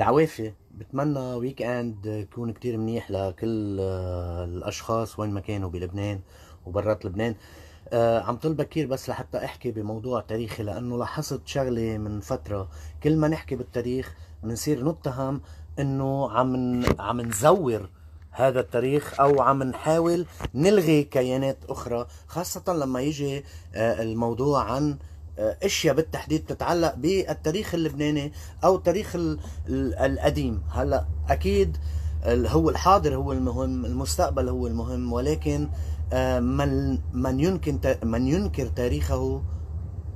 العوافي بتمنى ويك اند يكون كتير منيح لكل آه، الاشخاص وين ما كانوا بلبنان وبرات لبنان آه، عم طلب بكير بس لحتى احكي بموضوع تاريخي لانه لاحظت شغله من فتره كل ما نحكي بالتاريخ بنصير نتهم انه عم عم نزور هذا التاريخ او عم نحاول نلغي كيانات اخرى خاصه لما يجي آه، الموضوع عن آه، اشياء بالتحديد تتعلق بالتاريخ اللبناني او التاريخ القديم هلا اكيد هو الحاضر هو المهم المستقبل هو المهم ولكن آه، من من يمكن من ينكر تاريخه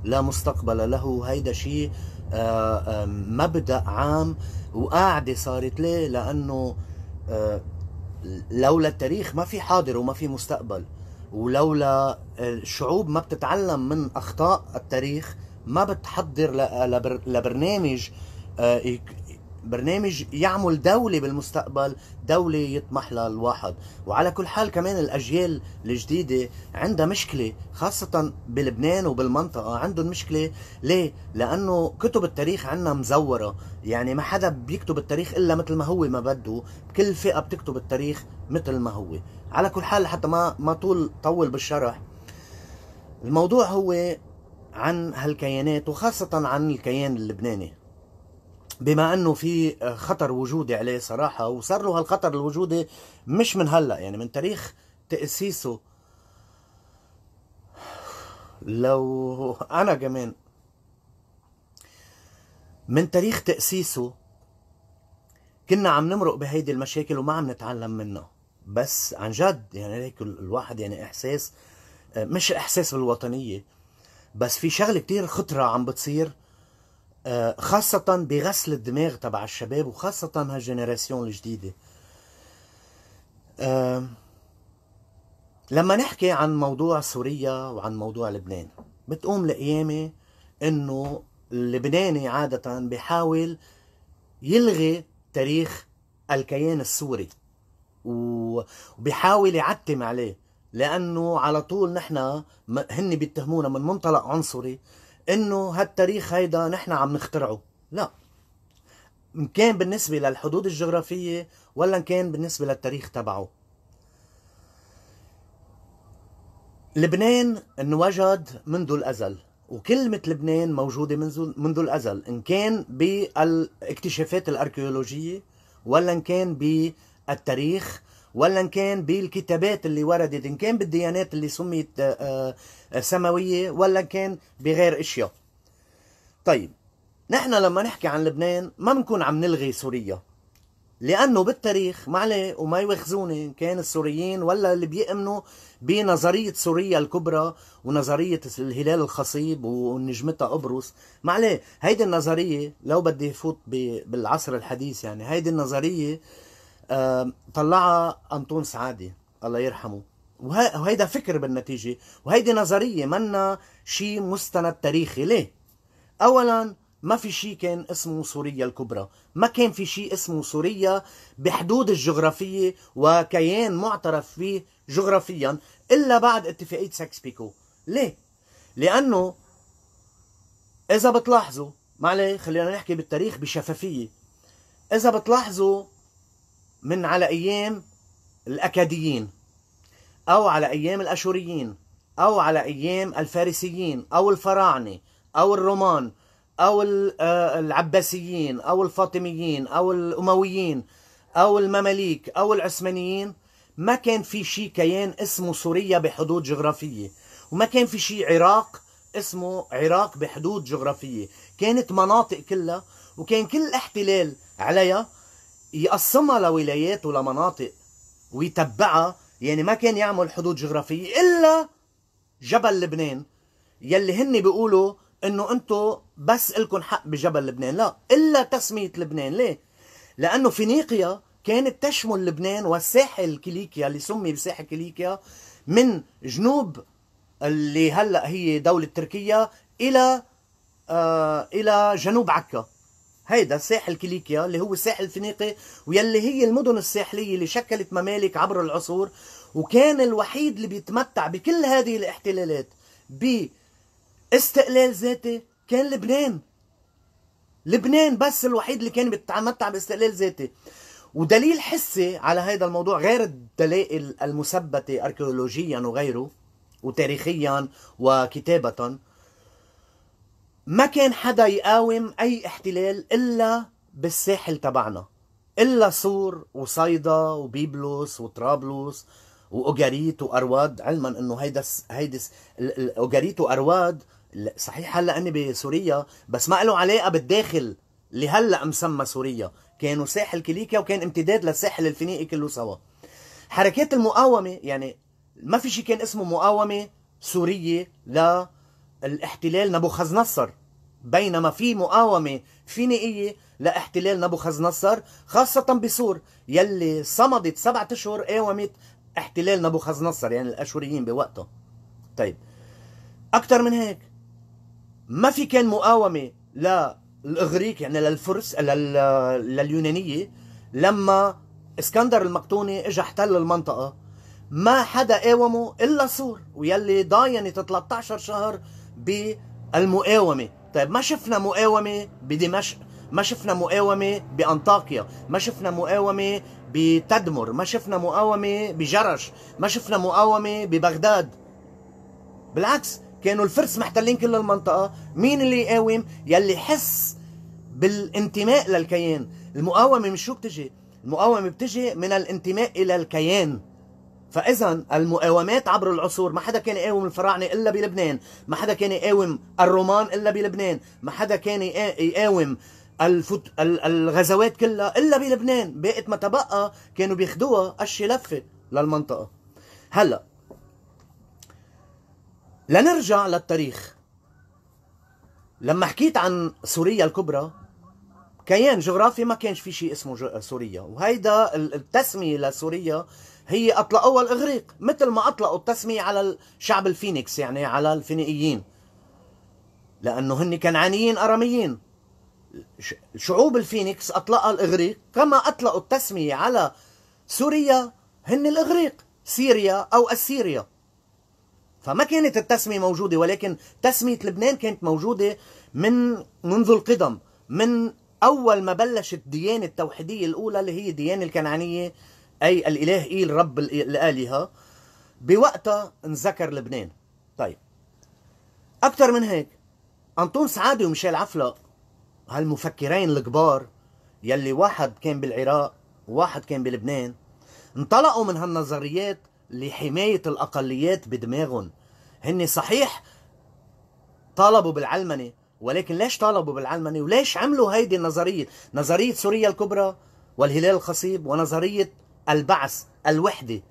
لا مستقبل له هيدا شيء آه، مبدا عام وقاعده صارت ليه لانه لولا التاريخ ما في حاضر وما في مستقبل ولولا الشعوب ما بتتعلم من اخطاء التاريخ ما بتحضر لبرنامج آه، برنامج يعمل دولة بالمستقبل دولة يطمح لها الواحد وعلى كل حال كمان الأجيال الجديدة عندها مشكلة خاصة بلبنان وبالمنطقة عندهم مشكلة ليه؟ لأنه كتب التاريخ عندنا مزورة يعني ما حدا بيكتب التاريخ إلا مثل ما هو ما بده كل فئة بتكتب التاريخ مثل ما هو على كل حال حتى ما ما طول طول بالشرح الموضوع هو عن هالكيانات وخاصة عن الكيان اللبناني بما انه في خطر وجودي عليه صراحه وصار له هالخطر الوجودي مش من هلا يعني من تاريخ تاسيسه لو انا كمان من تاريخ تاسيسه كنا عم نمرق بهيدي المشاكل وما عم نتعلم منها بس عن جد يعني هيك الواحد يعني احساس مش احساس بالوطنيه بس في شغله كتير خطره عم بتصير آه، خاصة بغسل الدماغ تبع الشباب وخاصة هالجنراسيون الجديدة آه، لما نحكي عن موضوع سوريا وعن موضوع لبنان بتقوم لقيامة انه اللبناني عادة بحاول يلغي تاريخ الكيان السوري وبيحاول يعتم عليه لانه على طول نحن هن بيتهمونا من منطلق عنصري انه هالتاريخ هيدا نحن عم نخترعه لا ان كان بالنسبه للحدود الجغرافيه ولا ان كان بالنسبه للتاريخ تبعه لبنان انوجد منذ الازل وكلمة لبنان موجودة منذ منذ الأزل إن كان بالاكتشافات الأركيولوجية ولا إن كان بالتاريخ ولا إن كان بالكتابات اللي وردت إن كان بالديانات اللي سميت آه، آه، سماوية ولا إن كان بغير أشياء طيب نحن لما نحكي عن لبنان ما بنكون عم نلغي سوريا لانه بالتاريخ عليه وما يواخذوني كان السوريين ولا اللي بيؤمنوا بنظريه سوريا الكبرى ونظريه الهلال الخصيب ونجمتها قبرص عليه هيدي النظريه لو بدي فوت بالعصر الحديث يعني هيدي النظريه طلعها أنطون سعادي الله يرحمه وهيدا فكر بالنتيجة وهيدي نظرية منا شيء مستند تاريخي ليه؟ أولا ما في شيء كان اسمه سوريا الكبرى ما كان في شيء اسمه سوريا بحدود الجغرافية وكيان معترف فيه جغرافيا إلا بعد اتفاقية ساكس بيكو ليه؟ لأنه إذا بتلاحظوا معلي خلينا نحكي بالتاريخ بشفافية إذا بتلاحظوا من على أيام الأكاديين أو على أيام الأشوريين أو على أيام الفارسيين أو الفراعنة أو الرومان أو آه، العباسيين أو الفاطميين أو الأمويين أو المماليك أو العثمانيين ما كان في شيء كيان اسمه سوريا بحدود جغرافية وما كان في شيء عراق اسمه عراق بحدود جغرافية كانت مناطق كلها وكان كل احتلال عليها يقسمها لولايات ولمناطق ويتبعها يعني ما كان يعمل حدود جغرافية إلا جبل لبنان يلي هن بيقولوا انه انتو بس الكم حق بجبل لبنان لا الا تسمية لبنان ليه لانه فينيقيا كانت تشمل لبنان والساحل كيليكيا اللي سمي بساحل كيليكيا من جنوب اللي هلا هي دولة تركيا الى آه الى جنوب عكا هيدا ساحل كيليكيا اللي هو ساحل فينيقي ويلي هي المدن الساحلية اللي شكلت ممالك عبر العصور وكان الوحيد اللي بيتمتع بكل هذه الاحتلالات باستقلال ذاتي كان لبنان لبنان بس الوحيد اللي كان بيتمتع باستقلال ذاتي ودليل حسي على هذا الموضوع غير الدلائل المثبتة أركيولوجيا وغيره وتاريخيا وكتابة ما كان حدا يقاوم أي احتلال إلا بالساحل تبعنا إلا سور وصيدا وبيبلوس وطرابلس واوغاريت وأرواد علما أنه هيدا هيدا اوغاريت وأرواد صحيح هلا أني بسوريا بس ما له علاقة بالداخل اللي هلا مسمى سوريا كانوا ساحل كليكيا وكان امتداد للساحل الفينيقي كله سوا حركات المقاومة يعني ما في شيء كان اسمه مقاومة سورية لا الاحتلال نبوخذ نصر بينما في مقاومة فينيقية لاحتلال نبوخذ نصر خاصة بسور يلي صمدت سبعة أشهر قاومت احتلال نبوخذ نصر يعني الأشوريين بوقته طيب أكثر من هيك ما في كان مقاومة للإغريق يعني للفرس لليونانية لما اسكندر المقطوني اجى احتل المنطقة ما حدا قاومه إلا سور ويلي ضاينت 13 شهر بالمقاومه طيب ما شفنا مقاومه بدمشق ما شفنا مقاومة بأنطاكيا ما شفنا مقاومة بتدمر ما شفنا مقاومة بجرش ما شفنا مقاومة ببغداد بالعكس كانوا الفرس محتلين كل المنطقة مين اللي يقاوم يلي حس بالانتماء للكيان المقاومة مش شو بتجي المقاومة بتجي من الانتماء إلى الكيان فاذا المقاومات عبر العصور ما حدا كان يقاوم الفراعنه الا بلبنان ما حدا كان يقاوم الرومان الا بلبنان ما حدا كان يقاوم الفت... الغزوات كلها الا بلبنان باقي ما تبقى كانوا بياخدوها قشه لفه للمنطقه هلا لنرجع للتاريخ لما حكيت عن سوريا الكبرى كيان جغرافي ما كانش في شيء اسمه سوريا وهيدا التسمية لسوريا هي أطلقوها الإغريق مثل ما أطلقوا التسمية على الشعب الفينيكس يعني على الفينيقيين لأنه هن كنعانيين أراميين شعوب الفينيكس أطلقها الإغريق كما أطلقوا التسمية على سوريا هن الإغريق سيريا أو أسيريا فما كانت التسمية موجودة ولكن تسمية لبنان كانت موجودة من منذ القدم من أول ما بلشت الديانة التوحيدية الأولى اللي هي الديانة الكنعانية أي الإله إيل رب الآلهة بوقتها انذكر لبنان طيب أكثر من هيك أنطون سعادة وميشيل عفلق هالمفكرين الكبار يلي واحد كان بالعراق وواحد كان بلبنان انطلقوا من هالنظريات لحماية الأقليات بدماغهم هن صحيح طالبوا بالعلمنة ولكن ليش طالبوا بالعلمنة وليش عملوا هيدي النظرية نظرية سوريا الكبرى والهلال الخصيب ونظرية البعث الوحدة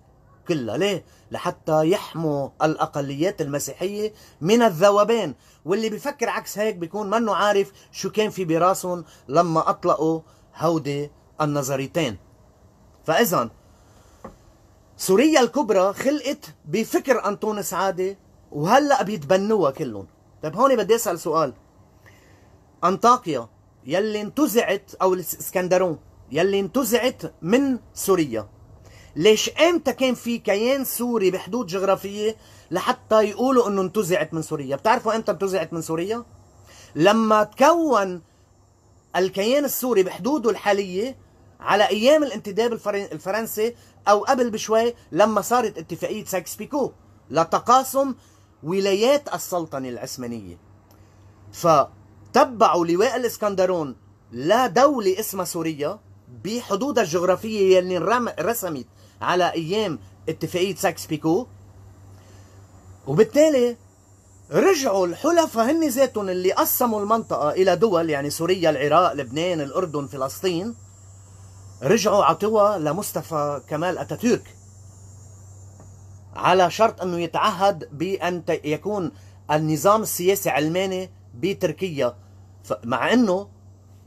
كلها ليه؟ لحتى يحموا الأقليات المسيحية من الذوبان واللي بيفكر عكس هيك بيكون منه عارف شو كان في براسهم لما أطلقوا هودي النظريتين فإذا سوريا الكبرى خلقت بفكر أنطون سعادة وهلأ بيتبنوها كلهم طيب هون بدي أسأل سؤال أنطاكيا يلي انتزعت أو الإسكندرون يلي انتزعت من سوريا ليش امتى كان في كيان سوري بحدود جغرافيه لحتى يقولوا انه انتزعت من سوريا بتعرفوا امتى انتزعت من سوريا لما تكون الكيان السوري بحدوده الحاليه على ايام الانتداب الفرنسي او قبل بشوي لما صارت اتفاقيه ساكس بيكو لتقاسم ولايات السلطنه العثمانيه فتبعوا لواء الاسكندرون لدوله اسمها سوريا بحدودها الجغرافيه يلي رسمت على ايام اتفاقيه ساكس بيكو وبالتالي رجعوا الحلفاء هن ذاتهم اللي قسموا المنطقه الى دول يعني سوريا العراق لبنان الاردن فلسطين رجعوا عطوها لمصطفى كمال اتاتورك على شرط انه يتعهد بان يكون النظام السياسي علماني بتركيا مع انه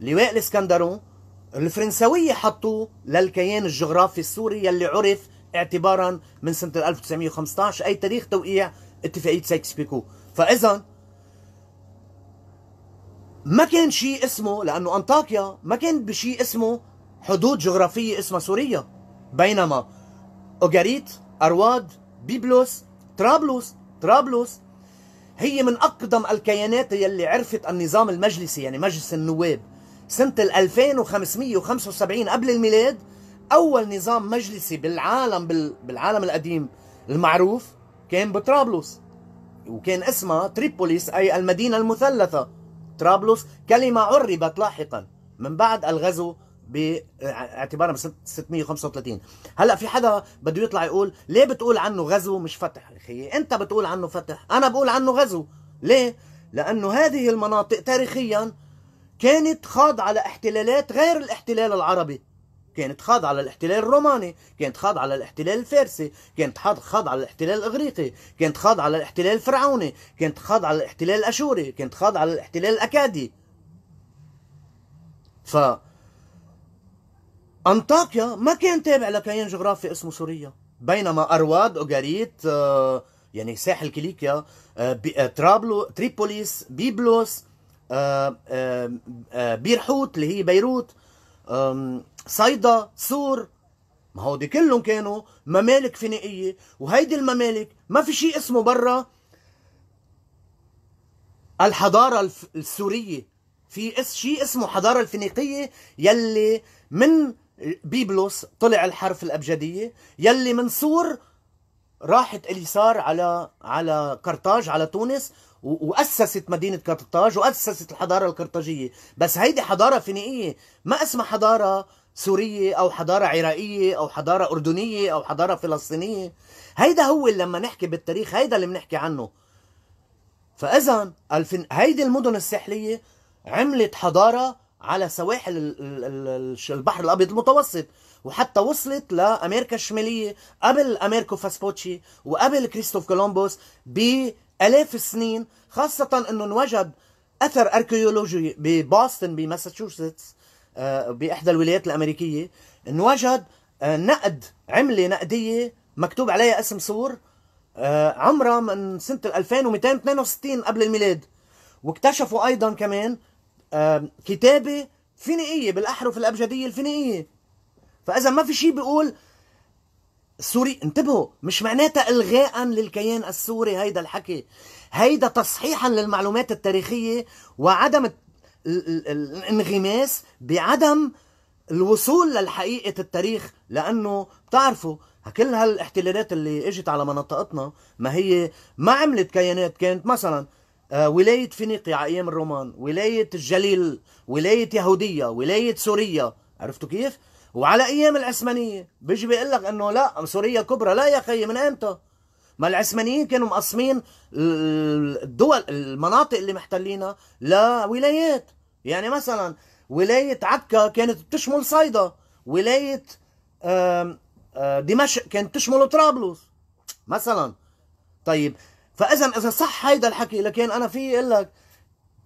لواء الاسكندرون الفرنساوية حطوه للكيان الجغرافي السوري يلي عرف اعتبارا من سنة 1915 أي تاريخ توقيع اتفاقية سايكس بيكو فإذا ما كان شيء اسمه لأنه أنطاكيا ما كان بشيء اسمه حدود جغرافية اسمها سوريا بينما أوغاريت أرواد بيبلوس طرابلس طرابلس هي من أقدم الكيانات يلي عرفت النظام المجلسي يعني مجلس النواب سنة 2575 قبل الميلاد أول نظام مجلسي بالعالم بالعالم القديم المعروف كان بطرابلس وكان اسمها تريبوليس أي المدينة المثلثة طرابلس كلمة عربت لاحقا من بعد الغزو باعتبارها ب 635 هلا في حدا بده يطلع يقول ليه بتقول عنه غزو مش فتح اخي انت بتقول عنه فتح انا بقول عنه غزو ليه لانه هذه المناطق تاريخيا كانت خاضعة لاحتلالات غير الاحتلال العربي كانت خاضعة للاحتلال الروماني كانت خاضعة للاحتلال الفارسي كانت خاضعة للاحتلال الإغريقي كانت خاضعة للاحتلال الفرعوني كانت خاضعة للاحتلال الأشوري كانت خاضعة للاحتلال الأكادي ف أنطاكيا ما كان تابع لكيان جغرافي اسمه سوريا بينما أرواد أوغاريت آه، يعني ساحل كيليكيا آه، آه، ترابلو تريبوليس بيبلوس آه، آه، آه، بيرحوت اللي هي بيروت صيدا سور ما هو دي كلهم كانوا ممالك فينيقية وهيدي الممالك ما في شيء اسمه برا الحضارة السورية في شيء اسمه حضارة الفينيقية يلي من بيبلوس طلع الحرف الأبجدية يلي من سور راحت اليسار على على قرطاج على تونس واسست مدينه قرطاج واسست الحضاره القرطاجيه بس هيدي حضاره فينيقيه ما اسمها حضاره سوريه او حضاره عراقيه او حضاره اردنيه او حضاره فلسطينيه هيدا هو اللي لما نحكي بالتاريخ هيدا اللي بنحكي عنه فاذا الفن... هيدي المدن الساحليه عملت حضاره على سواحل البحر الابيض المتوسط وحتى وصلت لامريكا الشماليه قبل امريكو فاسبوتشي وقبل كريستوف كولومبوس ب آلاف السنين خاصة أنه انوجد أثر أركيولوجي بباستن بماساتشوستس آه، بإحدى الولايات الأمريكية انوجد آه، نقد عملة نقدية مكتوب عليها اسم سور آه، عمرها من سنة 2262 قبل الميلاد واكتشفوا أيضا كمان كتابة فينيقية بالأحرف الأبجدية الفينيقية فإذا ما في شيء بيقول السوري انتبهوا مش معناتها الغاء للكيان السوري هيدا الحكي هيدا تصحيحا للمعلومات التاريخيه وعدم الانغماس بعدم الوصول للحقيقه التاريخ لانه بتعرفوا كل هالاحتلالات اللي اجت على منطقتنا ما هي ما عملت كيانات كانت مثلا آه، ولاية فينيقيا على أيام الرومان ولاية الجليل ولاية يهودية ولاية سورية عرفتوا كيف؟ وعلى ايام العثمانيه بيجي بيقول لك انه لا سوريا كبرى لا يا خيي من امتى ما العثمانيين كانوا مقسمين الدول المناطق اللي محتلينها لولايات يعني مثلا ولايه عكا كانت بتشمل صيدا ولايه دمشق كانت تشمل طرابلس مثلا طيب فاذا اذا صح هيدا الحكي لكن انا في اقول لك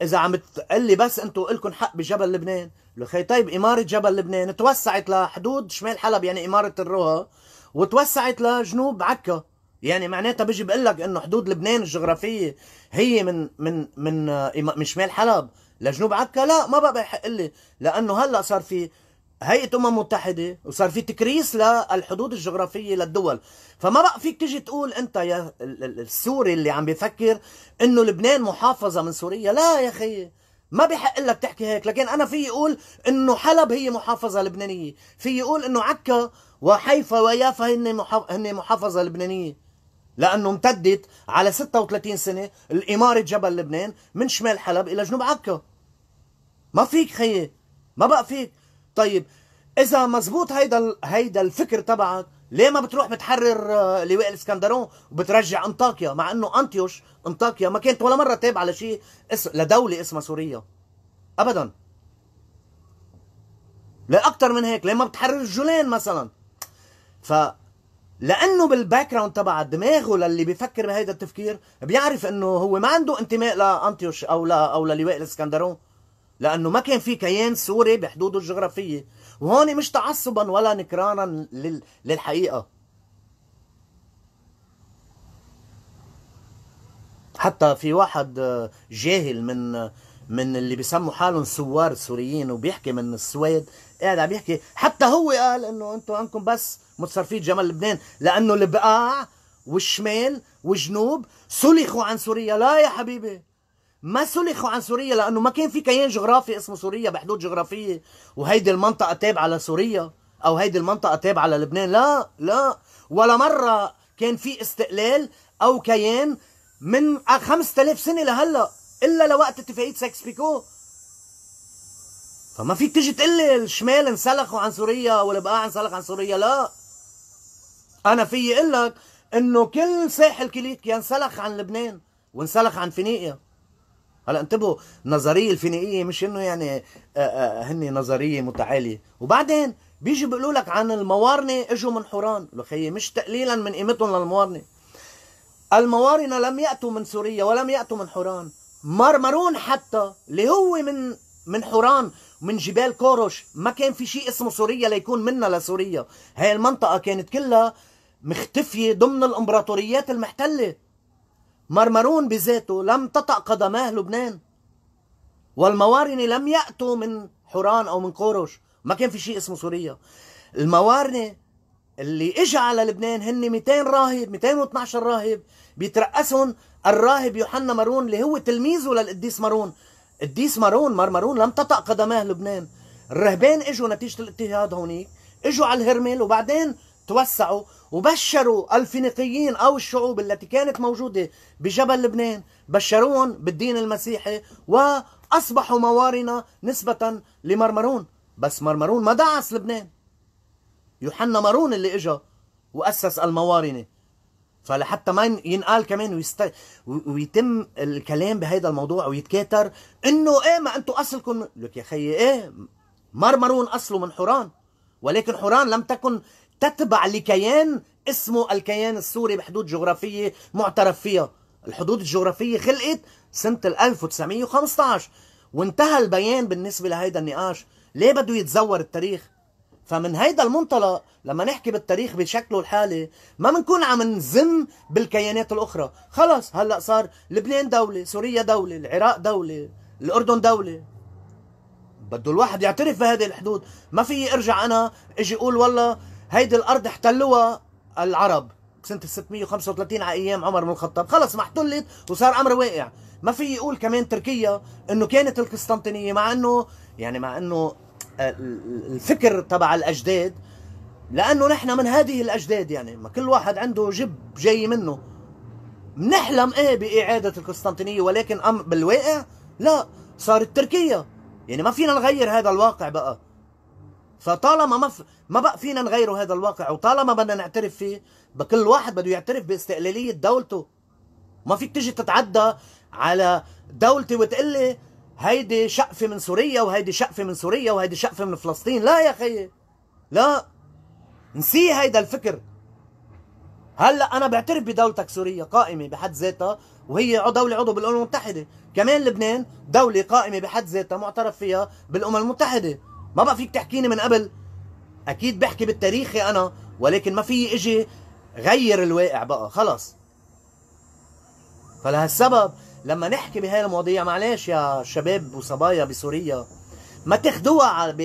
اذا عم تقلي بس انتم لكم حق بجبل لبنان لخي طيب إمارة جبل لبنان توسعت لحدود شمال حلب يعني إمارة الروها وتوسعت لجنوب عكا يعني معناتها بيجي بقول لك انه حدود لبنان الجغرافيه هي من من من من شمال حلب لجنوب عكا لا ما بقى بيحق لي لانه هلا صار في هيئه امم متحده وصار في تكريس للحدود الجغرافيه للدول فما بقى فيك تيجي تقول انت يا السوري اللي عم بيفكر انه لبنان محافظه من سوريا لا يا خيي ما بحق لك تحكي هيك لكن انا في يقول انه حلب هي محافظه لبنانيه في يقول انه عكا وحيفا ويافا هن محافظة هن محافظه لبنانيه لانه امتدت على 36 سنه الاماره جبل لبنان من شمال حلب الى جنوب عكا ما فيك خيي ما بقى فيك طيب اذا مزبوط هيدا هيدا الفكر تبعك ليه ما بتروح بتحرر آه، لواء الاسكندرون وبترجع انطاكيا مع انه انطيوش انطاكيا ما كانت ولا مره تابعه لشيء اس... لدوله اسمها سوريا ابدا لا اكثر من هيك ليه ما بتحرر الجولان مثلا ف لانه بالباك جراوند تبع دماغه للي بيفكر بهيدا التفكير بيعرف انه هو ما عنده انتماء لانطيوش او لا او للواء الاسكندرون لانه ما كان في كيان سوري بحدوده الجغرافيه وهون مش تعصبا ولا نكرانا للحقيقة حتى في واحد آه، جاهل من من اللي بيسموا حالهم ثوار سوريين وبيحكي من السويد قاعد عم يحكي حتى هو قال انه انتم عندكم بس متصرفين جمال لبنان لانه البقاع والشمال وجنوب سلخوا عن سوريا لا يا حبيبي ما سلخوا عن سوريا لانه ما كان في كيان جغرافي اسمه سوريا بحدود جغرافيه وهيدي المنطقه تابعه لسوريا او هيدي المنطقه تابعه للبنان لا لا ولا مره كان في استقلال او كيان من 5000 آه، سنه لهلا الا لوقت اتفاقيه ساكس بيكو فما فيك تيجي تقول لي الشمال انسلخوا عن سوريا والبقاع انسلخ عن سوريا لا انا فيي اقول لك انه كل ساحل كليك ينسلخ عن لبنان وانسلخ عن فينيقيا هلا انتبهوا النظريه الفينيقيه مش انه يعني آه، آه، هن نظريه متعاليه وبعدين بيجي بيقولوا لك عن الموارنه اجوا من حوران لو خيي مش تقليلا من قيمتهم للموارنه الموارنه لم ياتوا من سوريا ولم ياتوا من حوران مرمرون حتى اللي هو من من حوران من جبال كورش ما كان في شيء اسمه سوريا ليكون منا لسوريا هاي المنطقه كانت كلها مختفيه ضمن الامبراطوريات المحتله مرمرون بذاته لم تطأ قدماه لبنان والموارنة لم يأتوا من حوران أو من قورش ما كان في شيء اسمه سوريا الموارنة اللي اجى على لبنان هن 200 راهب 212 راهب بيترأسهم الراهب يوحنا مارون اللي هو تلميذه للقديس مارون قديس مارون مرمرون لم تطأ قدماه لبنان الرهبان اجوا نتيجة الاضطهاد هونيك اجوا على الهرمل وبعدين توسعوا وبشروا الفينيقيين أو الشعوب التي كانت موجودة بجبل لبنان بشروهم بالدين المسيحي وأصبحوا موارنة نسبة لمرمرون بس مرمرون ما دعس لبنان يوحنا مارون اللي إجا وأسس الموارنة فلحتى ما ينقال كمان ويست... ويتم الكلام بهذا الموضوع ويتكاتر انه ايه ما انتم اصلكم لك يا خيي ايه مرمرون اصله من حوران ولكن حوران لم تكن تتبع لكيان اسمه الكيان السوري بحدود جغرافية معترف فيها الحدود الجغرافية خلقت سنة 1915 وانتهى البيان بالنسبة لهيدا النقاش ليه بده يتزور التاريخ فمن هيدا المنطلق لما نحكي بالتاريخ بشكله الحالي ما بنكون عم نزن بالكيانات الاخرى خلص هلا صار لبنان دولة سوريا دولة العراق دولة الاردن دولة بده الواحد يعترف بهذه الحدود ما في ارجع انا اجي اقول والله هيدي الارض احتلوها العرب سنة 635 على ايام عمر بن الخطاب خلص ما احتلت وصار امر واقع ما في يقول كمان تركيا انه كانت القسطنطينية مع انه يعني مع انه آه، الفكر تبع الاجداد لانه نحن من هذه الاجداد يعني ما كل واحد عنده جب جاي منه بنحلم ايه باعادة القسطنطينية ولكن ام بالواقع لا صارت تركيا يعني ما فينا نغير هذا الواقع بقى فطالما ما ما بقى فينا نغير هذا الواقع وطالما بدنا نعترف فيه بكل واحد بده يعترف باستقلاليه دولته ما فيك تيجي تتعدى على دولتي وتقول لي هيدي شقفه من سوريا وهيدي شقفه من سوريا وهيدي شقفه من فلسطين لا يا خيي لا نسي هيدا الفكر هلا انا بعترف بدولتك سوريا قائمه بحد ذاتها وهي دوله عضو بالامم المتحده كمان لبنان دوله قائمه بحد ذاتها معترف فيها بالامم المتحده ما بقى فيك تحكيني من قبل اكيد بحكي بالتاريخي انا ولكن ما في اجي غير الواقع بقى خلص فلهالسبب لما نحكي بهاي المواضيع معلش يا شباب وصبايا بسوريا ما تاخدوها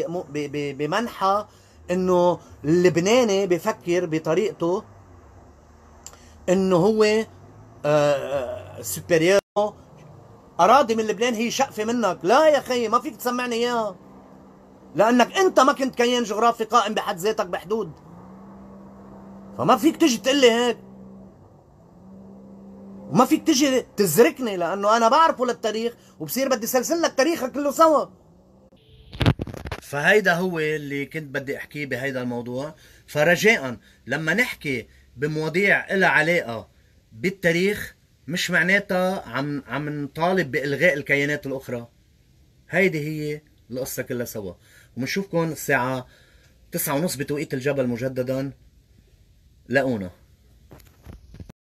بمنحى انه اللبناني بفكر بطريقته انه هو سوبريور آه، آه، اراضي من لبنان هي شقفه منك لا يا خي ما فيك تسمعني اياها لانك انت ما كنت كيان جغرافي قائم بحد ذاتك بحدود فما فيك تجي تقول لي هيك وما فيك تجي تزركني لانه انا بعرفه للتاريخ وبصير بدي سلسل لك تاريخك كله سوا فهيدا هو اللي كنت بدي احكيه بهيدا الموضوع فرجاء لما نحكي بمواضيع لها علاقه بالتاريخ مش معناتها عم عم نطالب بالغاء الكيانات الاخرى هيدي هي القصه كلها سوا وبنشوفكم الساعة تسعة ونص بتوقيت الجبل مجددا لاقونا